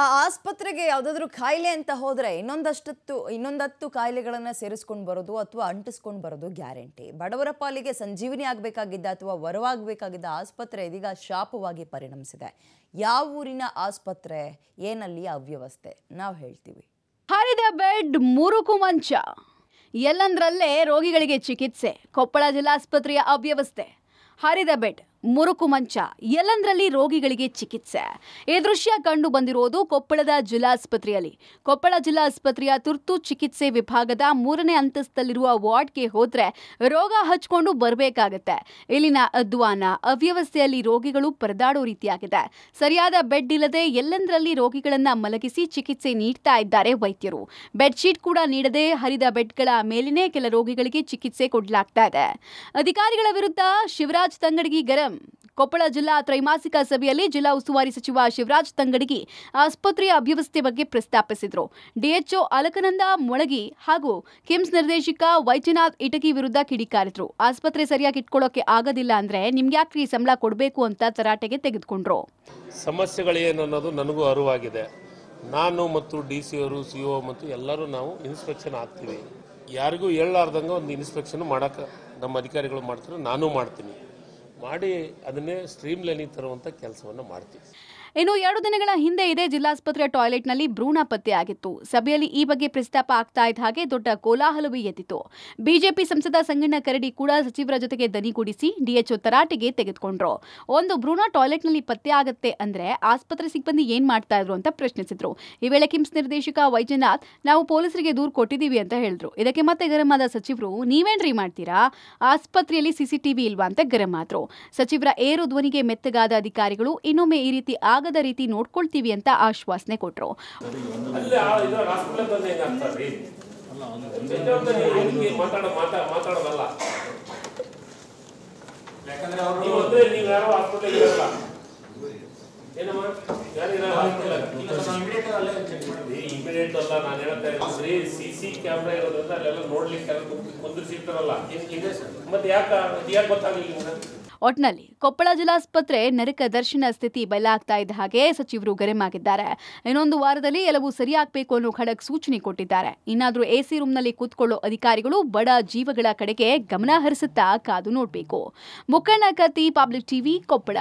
ಆ ಆಸ್ಪತ್ರೆಗೆ ಯಾವುದಾದ್ರೂ ಕಾಯಿಲೆ ಅಂತ ಹೋದರೆ ಇನ್ನೊಂದಷ್ಟತ್ತು ಇನ್ನೊಂದತ್ತು ಕಾಯಿಲೆಗಳನ್ನು ಸೇರಿಸ್ಕೊಂಡು ಬರೋದು ಅಥವಾ ಅಂಟಿಸ್ಕೊಂಡು ಬರೋದು ಗ್ಯಾರಂಟಿ ಬಡವರ ಪಾಲಿಗೆ ಸಂಜೀವಿನಿ ಆಗಬೇಕಾಗಿದ್ದ ಅಥವಾ ವರವಾಗಬೇಕಾಗಿದ್ದ ಆಸ್ಪತ್ರೆ ಇದೀಗ ಶಾಪವಾಗಿ ಪರಿಣಮಿಸಿದೆ ಯಾವ ಊರಿನ ಆಸ್ಪತ್ರೆ ಏನಲ್ಲಿ ಅವ್ಯವಸ್ಥೆ ನಾವು ಹೇಳ್ತೀವಿ ಹರಿದ ಬೆಡ್ ಮುರುಕು ಮಂಚ ಎಲ್ಲಂದ್ರಲ್ಲೇ ರೋಗಿಗಳಿಗೆ ಚಿಕಿತ್ಸೆ ಕೊಪ್ಪಳ ಜಿಲ್ಲಾಸ್ಪತ್ರೆಯ ಅವ್ಯವಸ್ಥೆ ಹರಿದ ಬೆಡ್ ಮುರುಕು ಮಂಚ ಎಲ್ಲಂದ್ರಲ್ಲಿ ರೋಗಿಗಳಿಗೆ ಚಿಕಿತ್ಸೆ ಈ ದೃಶ್ಯ ಕಂಡು ಬಂದಿರುವುದು ಕೊಪ್ಪಳದ ಜಿಲ್ಲಾಸ್ಪತ್ರೆಯಲ್ಲಿ ಕೊಪ್ಪಳ ಜಿಲ್ಲಾಸ್ಪತ್ರೆಯ ತುರ್ತು ಚಿಕಿತ್ಸೆ ವಿಭಾಗದ ಮೂರನೇ ಅಂತಸ್ತಲ್ಲಿರುವ ವಾರ್ಡ್ಗೆ ಹೋದ್ರೆ ರೋಗ ಹಚ್ಕೊಂಡು ಬರಬೇಕಾಗುತ್ತೆ ಇಲ್ಲಿನ ಅಧ್ವಾನ ಅವ್ಯವಸ್ಥೆಯಲ್ಲಿ ರೋಗಿಗಳು ಪರದಾಡೋ ರೀತಿಯಾಗಿದೆ ಸರಿಯಾದ ಬೆಡ್ ಇಲ್ಲದೆ ಎಲ್ಲಂದ್ರಲ್ಲಿ ರೋಗಿಗಳನ್ನ ಮಲಗಿಸಿ ಚಿಕಿತ್ಸೆ ನೀಡ್ತಾ ಇದ್ದಾರೆ ವೈದ್ಯರು ಬೆಡ್ಶೀಟ್ ಕೂಡ ನೀಡದೆ ಹರಿದ ಬೆಡ್ಗಳ ಮೇಲಿನೇ ಕೆಲ ರೋಗಿಗಳಿಗೆ ಚಿಕಿತ್ಸೆ ಕೊಡಲಾಗ್ತಾ ಇದೆ ಅಧಿಕಾರಿಗಳ ವಿರುದ್ಧ ಶಿವರಾಜ್ ತಂಗಡಗಿ ಗರಂ ಕೊಪ್ಪಳ ಜಿಲ್ಲಾ ತ್ರೈಮಾಸಿಕ ಸಭೆಯಲ್ಲಿ ಜಿಲ್ಲಾ ಉಸ್ತುವಾರಿ ಸಚಿವ ಶಿವರಾಜ್ ತಂಗಡಗಿ ಆಸ್ಪತ್ರೆಯ ಅವ್ಯವಸ್ಥೆ ಬಗ್ಗೆ ಪ್ರಸ್ತಾಪಿಸಿದರು ಡಿಎಚ್ಒ ಅಲಕನಂದ ಮೊಳಗಿ ಹಾಗೂ ಕಿಮ್ಸ್ ನಿರ್ದೇಶಕ ವೈದ್ಯನಾಥ್ ಇಟಗಿ ವಿರುದ್ಧ ಕಿಡಿಕಾರಿದ್ರು ಆಸ್ಪತ್ರೆ ಸರಿಯಾಗಿ ಇಟ್ಕೊಳ್ಳೋಕೆ ಆಗೋದಿಲ್ಲ ಅಂದ್ರೆ ನಿಮ್ಗೆ ಯಾಕೆ ಸಂಬಳ ಕೊಡಬೇಕು ಅಂತ ತರಾಟೆಗೆ ತೆಗೆದುಕೊಂಡ್ರು ಸಮಸ್ಯೆಗಳೇನು ಅನ್ನೋದು ನನಗೂ ಅರಿವಾಗಿದೆ ನಾನು ಮತ್ತು ಡಿ ಸಿ ಅವರು ಸಿ ಒ ಮತ್ತು ಎಲ್ಲರೂ ನಾವು ಇನ್ಸ್ಪೆಕ್ಷನ್ ಆಗ್ತೀವಿ ಯಾರಿಗೂ ಹೇಳಲಾರ್ದಂಗೆ ಒಂದು ಇನ್ಸ್ಪೆಕ್ಷನ್ ಮಾಡೋಕ್ಕೆ ನಮ್ಮ ಅಧಿಕಾರಿಗಳು ಮಾಡ್ತಾರೆ ನಾನು ಮಾಡ್ತೀನಿ ಮಾಡಿ ಅದನ್ನೇ ಸ್ಟ್ರೀಮ್ ಲೈನಿಗೆ ತರುವಂಥ ಕೆಲಸವನ್ನು ಮಾಡ್ತೀವಿ ಇನ್ನು ಎರಡು ದಿನಗಳ ಹಿಂದೆ ಇದೇ ಜಿಲ್ಲಾಸ್ಪತ್ರೆ ನಲ್ಲಿ ಭ್ರೂಣ ಆಗಿತ್ತು ಸಭೆಯಲ್ಲಿ ಈ ಬಗ್ಗೆ ಪ್ರಸ್ತಾಪ ಆಗ್ತಾ ಇದ್ದ ಹಾಗೆ ದೊಡ್ಡ ಕೋಲಾಹಲವೇ ಎದ್ದಿತು ಬಿಜೆಪಿ ಸಂಸದ ಸಂಗಣ್ಣ ಕರಡಿ ಕೂಡ ಸಚಿವರ ಜೊತೆಗೆ ದನಿಗೂಡಿಸಿ ಡಿಎಚ್ಒ ತರಾಟೆಗೆ ತೆಗೆದುಕೊಂಡ್ರು ಒಂದು ಭ್ರೂಣ ನಲ್ಲಿ ಪತ್ತೆ ಆಗತ್ತೆ ಅಂದ್ರೆ ಆಸ್ಪತ್ರೆ ಸಿಬ್ಬಂದಿ ಏನ್ ಮಾಡ್ತಾ ಇದ್ರು ಅಂತ ಪ್ರಶ್ನಿಸಿದ್ರು ಈ ವೇಳೆ ಕಿಮ್ಸ್ ನಿರ್ದೇಶಕ ವೈಜನಾಥ್ ನಾವು ಪೊಲೀಸರಿಗೆ ದೂರು ಕೊಟ್ಟಿದ್ದೀವಿ ಅಂತ ಹೇಳಿದ್ರು ಇದಕ್ಕೆ ಮತ್ತೆ ಗರಂ ಆದ ಸಚಿವರು ನೀವೇನ್ರಿ ಮಾಡ್ತೀರಾ ಆಸ್ಪತ್ರೆಯಲ್ಲಿ ಸಿಸಿಟಿವಿ ಇಲ್ವಾ ಅಂತ ಗರಂ ಆದ್ರು ಸಚಿವರ ಏರು ಧ್ವನಿಗೆ ಮೆತ್ತಗಾದ ಅಧಿಕಾರಿಗಳು ಇನ್ನೊಮ್ಮೆ ಈ ರೀತಿ ಆಗ ಆಗದ ರೀತಿ ನೋಡ್ಕೊಳ್ತೀವಿ ಅಂತ ಆಶ್ವಾಸನೆ ಕೊಟ್ಟರು ಇಮಿಡಿಯೇಟ್ ಅಲ್ಲ ನಾನು ಹೇಳ್ತಾ ಇದ್ದೀನಿ ಸಿ ಸಿ ಕ್ಯಾಮ್ರಾ ಇರೋದ್ರಿಂದ ಅಲ್ಲೆಲ್ಲ ನೋಡ್ಲಿಕ್ಕೆ ಮತ್ತೆ ಯಾಕೆ ಯಾಕೆ ಗೊತ್ತಾಗಲಿಲ್ಲ ಒಟ್ನಲ್ಲಿ ಕೊಪ್ಪಳ ಜಿಲ್ಲಾಸ್ಪತ್ರೆ ನರಕ ದರ್ಶನ ಸ್ಥಿತಿ ಬಯಲಾಗ್ತಾ ಇದ್ದ ಹಾಗೆ ಸಚಿವರು ಗರೆಮಾಗಿದ್ದಾರೆ ಇನ್ನೊಂದು ವಾರದಲ್ಲಿ ಎಲ್ಲವೂ ಸರಿಯಾಗಬೇಕು ಅನ್ನೋ ಖಡಕ್ ಸೂಚನೆ ಕೊಟ್ಟಿದ್ದಾರೆ ಇನ್ನಾದರೂ ಎಸಿ ರೂಮ್ನಲ್ಲಿ ಕೂತ್ಕೊಳ್ಳೋ ಅಧಿಕಾರಿಗಳು ಬಡ ಜೀವಗಳ ಕಡೆಗೆ ಗಮನ ಹರಿಸುತ್ತಾ ಕಾದು ನೋಡಬೇಕು ಮುಖಂಡ ಕತ್ತಿ ಪಬ್ಲಿಕ್ ಟಿವಿ ಕೊಪ್ಪಳ